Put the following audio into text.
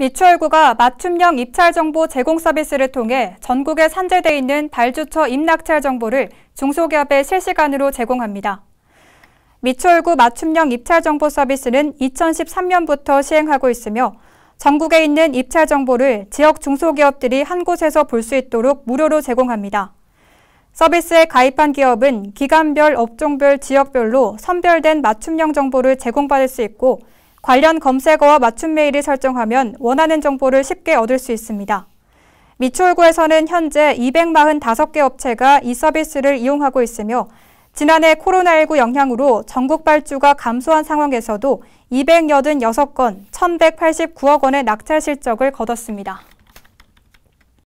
미추홀구가 맞춤형 입찰 정보 제공 서비스를 통해 전국에 산재되어 있는 발주처 입낙찰 정보를 중소기업에 실시간으로 제공합니다. 미추홀구 맞춤형 입찰 정보 서비스는 2013년부터 시행하고 있으며 전국에 있는 입찰 정보를 지역 중소기업들이 한 곳에서 볼 수 있도록 무료로 제공합니다. 서비스에 가입한 기업은 기간별, 업종별, 지역별로 선별된 맞춤형 정보를 제공받을 수 있고 관련 검색어와 맞춤 메일을 설정하면 원하는 정보를 쉽게 얻을 수 있습니다. 미추홀구에서는 현재 245개 업체가 이 서비스를 이용하고 있으며 지난해 코로나19 영향으로 전국 발주가 감소한 상황에서도 286건, 1,189억 원의 낙찰 실적을 거뒀습니다.